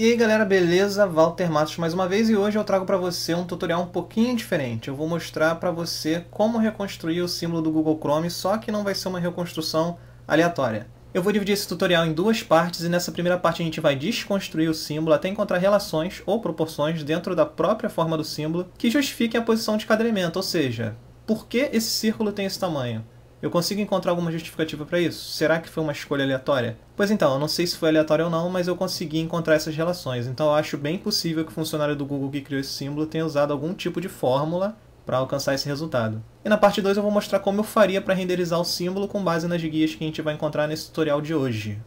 E aí galera, beleza? Walter Matos mais uma vez e hoje eu trago para você um tutorial um pouquinho diferente. Eu vou mostrar para você como reconstruir o símbolo do Google Chrome, só que não vai ser uma reconstrução aleatória. Eu vou dividir esse tutorial em duas partes e nessa primeira parte a gente vai desconstruir o símbolo até encontrar relações ou proporções dentro da própria forma do símbolo que justifiquem a posição de cada elemento, ou seja, por que esse círculo tem esse tamanho? Eu consigo encontrar alguma justificativa para isso? Será que foi uma escolha aleatória? Pois então, eu não sei se foi aleatório ou não, mas eu consegui encontrar essas relações. Então eu acho bem possível que o funcionário do Google que criou esse símbolo tenha usado algum tipo de fórmula para alcançar esse resultado. E na parte 2 eu vou mostrar como eu faria para renderizar o símbolo com base nas guias que a gente vai encontrar nesse tutorial de hoje.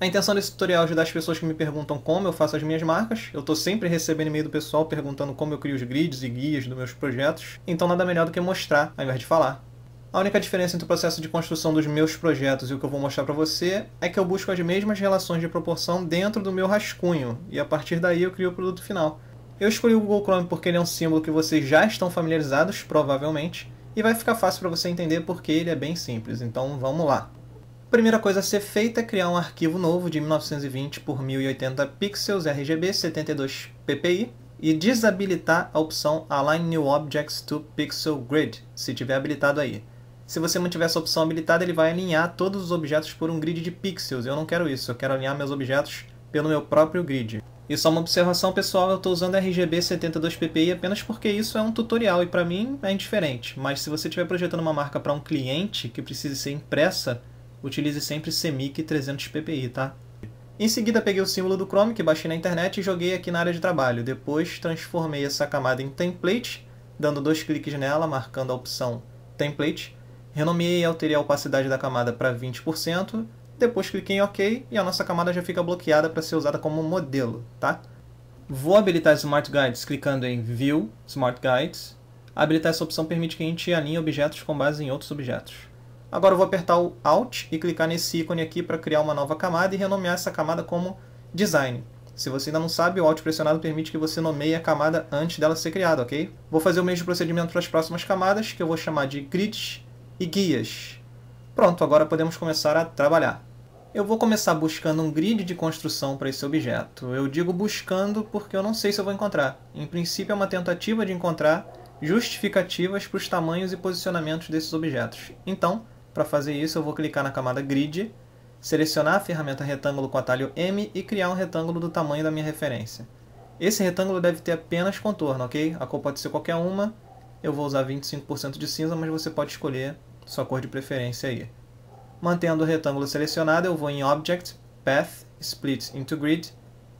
A intenção desse tutorial é ajudar as pessoas que me perguntam como eu faço as minhas marcas. Eu estou sempre recebendo e-mail do pessoal perguntando como eu crio os grids e guias dos meus projetos, então nada melhor do que mostrar ao invés de falar. A única diferença entre o processo de construção dos meus projetos e o que eu vou mostrar para você é que eu busco as mesmas relações de proporção dentro do meu rascunho, e a partir daí eu crio o produto final. Eu escolhi o Google Chrome porque ele é um símbolo que vocês já estão familiarizados, provavelmente, e vai ficar fácil para você entender porque ele é bem simples, então vamos lá. A primeira coisa a ser feita é criar um arquivo novo de 1920 por 1080 pixels RGB 72 ppi e desabilitar a opção Align New Objects to Pixel Grid, se tiver habilitado aí. Se você mantiver essa opção habilitada, ele vai alinhar todos os objetos por um grid de pixels. Eu não quero isso, eu quero alinhar meus objetos pelo meu próprio grid. E só uma observação pessoal, eu estou usando RGB 72ppi apenas porque isso é um tutorial e para mim é indiferente. Mas se você estiver projetando uma marca para um cliente que precise ser impressa, utilize sempre CMYK 300ppi, tá? Em seguida peguei o símbolo do Chrome que baixei na internet e joguei aqui na área de trabalho. Depois transformei essa camada em template, dando dois cliques nela, marcando a opção template Renomeei e alterei a opacidade da camada para 20%, depois cliquei em OK e a nossa camada já fica bloqueada para ser usada como modelo, tá? Vou habilitar Smart Guides clicando em View, Smart Guides. Habilitar essa opção permite que a gente alinhe objetos com base em outros objetos. Agora eu vou apertar o Alt e clicar nesse ícone aqui para criar uma nova camada e renomear essa camada como Design. Se você ainda não sabe, o Alt pressionado permite que você nomeie a camada antes dela ser criada, ok? Vou fazer o mesmo procedimento para as próximas camadas, que eu vou chamar de Grids e guias. Pronto, agora podemos começar a trabalhar. Eu vou começar buscando um grid de construção para esse objeto. Eu digo buscando porque eu não sei se eu vou encontrar. Em princípio, é uma tentativa de encontrar justificativas para os tamanhos e posicionamentos desses objetos. Então, para fazer isso, eu vou clicar na camada Grid, selecionar a ferramenta Retângulo com atalho M e criar um retângulo do tamanho da minha referência. Esse retângulo deve ter apenas contorno, ok? A cor pode ser qualquer uma. Eu vou usar 25% de cinza, mas você pode escolher sua cor de preferência aí. Mantendo o retângulo selecionado, eu vou em Object, Path, Split into Grid,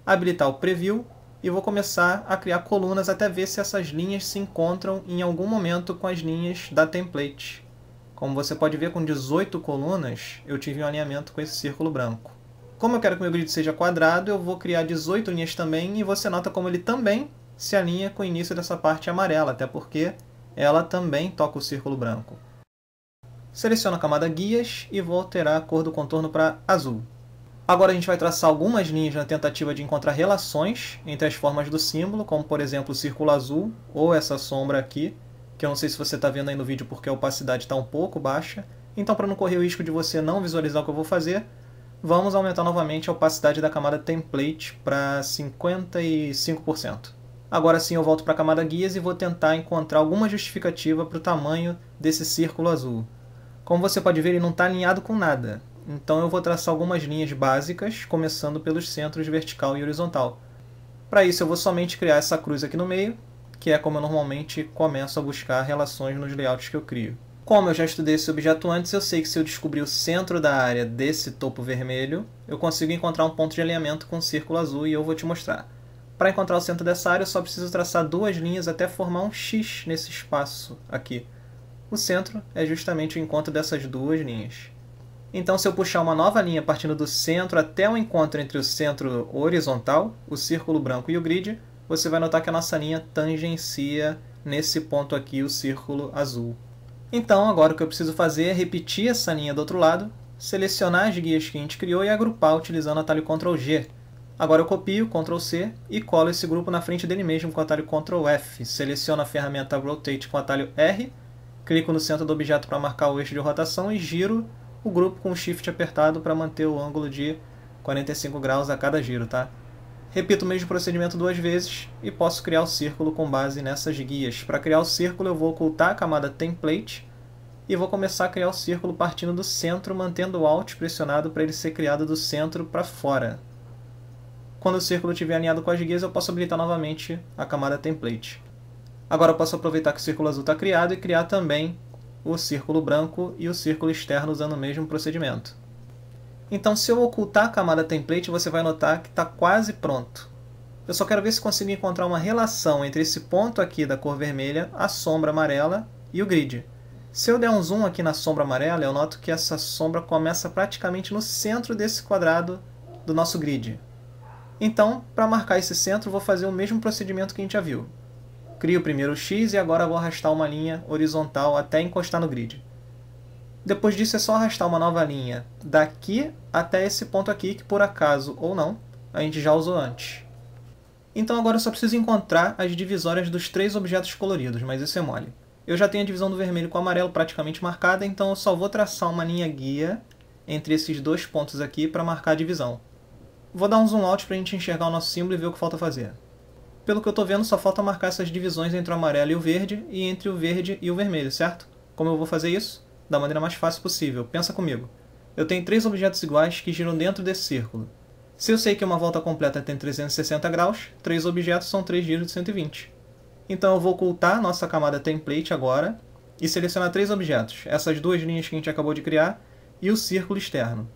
habilitar o Preview e vou começar a criar colunas até ver se essas linhas se encontram em algum momento com as linhas da template. Como você pode ver, com 18 colunas, eu tive um alinhamento com esse círculo branco. Como eu quero que meu grid seja quadrado, eu vou criar 18 linhas também, e você nota como ele também se alinha com o início dessa parte amarela, até porque ela também toca o círculo branco. Seleciono a camada guias e vou alterar a cor do contorno para azul. Agora a gente vai traçar algumas linhas na tentativa de encontrar relações entre as formas do símbolo, como por exemplo o círculo azul ou essa sombra aqui, que eu não sei se você está vendo aí no vídeo porque a opacidade está um pouco baixa. Então para não correr o risco de você não visualizar o que eu vou fazer, vamos aumentar novamente a opacidade da camada template para 55%. Agora sim eu volto para a camada guias e vou tentar encontrar alguma justificativa para o tamanho desse círculo azul. Como você pode ver, ele não está alinhado com nada. Então eu vou traçar algumas linhas básicas, começando pelos centros vertical e horizontal. Para isso eu vou somente criar essa cruz aqui no meio, que é como eu normalmente começo a buscar relações nos layouts que eu crio. Como eu já estudei esse objeto antes, eu sei que se eu descobrir o centro da área desse topo vermelho, eu consigo encontrar um ponto de alinhamento com um círculo azul e eu vou te mostrar. Para encontrar o centro dessa área, eu só preciso traçar duas linhas até formar um X nesse espaço aqui o centro é justamente o encontro dessas duas linhas. Então, se eu puxar uma nova linha partindo do centro até o encontro entre o centro horizontal, o círculo branco e o grid, você vai notar que a nossa linha tangencia nesse ponto aqui o círculo azul. Então, agora o que eu preciso fazer é repetir essa linha do outro lado, selecionar as guias que a gente criou e agrupar utilizando o atalho Ctrl G. Agora eu copio, Ctrl C, e colo esse grupo na frente dele mesmo com o atalho Ctrl F. Seleciono a ferramenta Rotate com o atalho R, clico no centro do objeto para marcar o eixo de rotação e giro o grupo com o shift apertado para manter o ângulo de 45 graus a cada giro, tá? Repito o mesmo procedimento duas vezes e posso criar o círculo com base nessas guias. Para criar o círculo eu vou ocultar a camada Template e vou começar a criar o círculo partindo do centro, mantendo o Alt pressionado para ele ser criado do centro para fora. Quando o círculo estiver alinhado com as guias, eu posso habilitar novamente a camada Template. Agora eu posso aproveitar que o círculo azul está criado e criar também o círculo branco e o círculo externo usando o mesmo procedimento. Então, se eu ocultar a camada template, você vai notar que está quase pronto. Eu só quero ver se consigo encontrar uma relação entre esse ponto aqui da cor vermelha, a sombra amarela e o grid. Se eu der um zoom aqui na sombra amarela, eu noto que essa sombra começa praticamente no centro desse quadrado do nosso grid. Então, para marcar esse centro, vou fazer o mesmo procedimento que a gente já viu. Crio primeiro o X e agora vou arrastar uma linha horizontal até encostar no grid. Depois disso é só arrastar uma nova linha daqui até esse ponto aqui, que por acaso ou não, a gente já usou antes. Então agora eu só preciso encontrar as divisórias dos três objetos coloridos, mas isso é mole. Eu já tenho a divisão do vermelho com o amarelo praticamente marcada, então eu só vou traçar uma linha guia entre esses dois pontos aqui para marcar a divisão. Vou dar um zoom out para a gente enxergar o nosso símbolo e ver o que falta fazer. Pelo que eu estou vendo, só falta marcar essas divisões entre o amarelo e o verde e entre o verde e o vermelho, certo? Como eu vou fazer isso? Da maneira mais fácil possível. Pensa comigo. Eu tenho três objetos iguais que giram dentro desse círculo. Se eu sei que uma volta completa tem 360 graus, três objetos são três giros de 120. Então eu vou ocultar nossa camada template agora e selecionar três objetos, essas duas linhas que a gente acabou de criar e o círculo externo.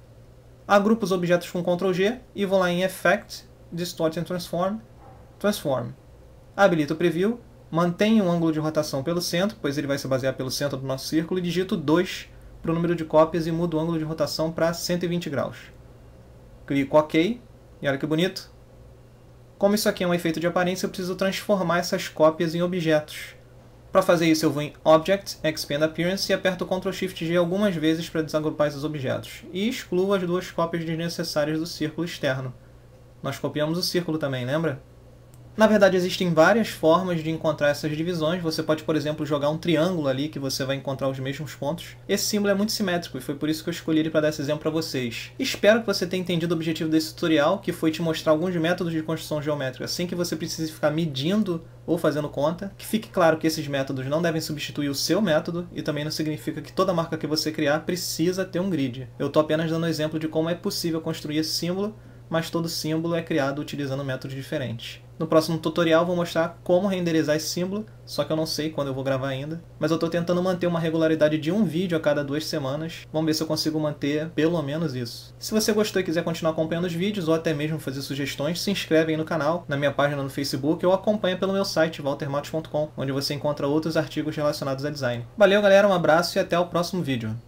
Agrupo os objetos com Ctrl G e vou lá em Effect, Distort and Transform Transform. Habilito o preview, mantenho o ângulo de rotação pelo centro, pois ele vai se basear pelo centro do nosso círculo, e digito 2 para o número de cópias e mudo o ângulo de rotação para 120 graus. Clico OK, e olha que bonito. Como isso aqui é um efeito de aparência, eu preciso transformar essas cópias em objetos. Para fazer isso, eu vou em Object, Expand Appearance e aperto Ctrl Shift G algumas vezes para desagrupar esses objetos. E excluo as duas cópias desnecessárias do círculo externo. Nós copiamos o círculo também, lembra? Na verdade, existem várias formas de encontrar essas divisões. Você pode, por exemplo, jogar um triângulo ali que você vai encontrar os mesmos pontos. Esse símbolo é muito simétrico e foi por isso que eu escolhi ele para dar esse exemplo para vocês. Espero que você tenha entendido o objetivo desse tutorial, que foi te mostrar alguns métodos de construção geométrica sem assim que você precise ficar medindo ou fazendo conta. Que fique claro que esses métodos não devem substituir o seu método e também não significa que toda marca que você criar precisa ter um grid. Eu estou apenas dando um exemplo de como é possível construir esse símbolo, mas todo símbolo é criado utilizando métodos diferentes. No próximo tutorial vou mostrar como renderizar esse símbolo, só que eu não sei quando eu vou gravar ainda. Mas eu estou tentando manter uma regularidade de um vídeo a cada duas semanas. Vamos ver se eu consigo manter pelo menos isso. Se você gostou e quiser continuar acompanhando os vídeos ou até mesmo fazer sugestões, se inscreve aí no canal, na minha página no Facebook ou acompanha pelo meu site waltermatos.com, onde você encontra outros artigos relacionados a design. Valeu galera, um abraço e até o próximo vídeo.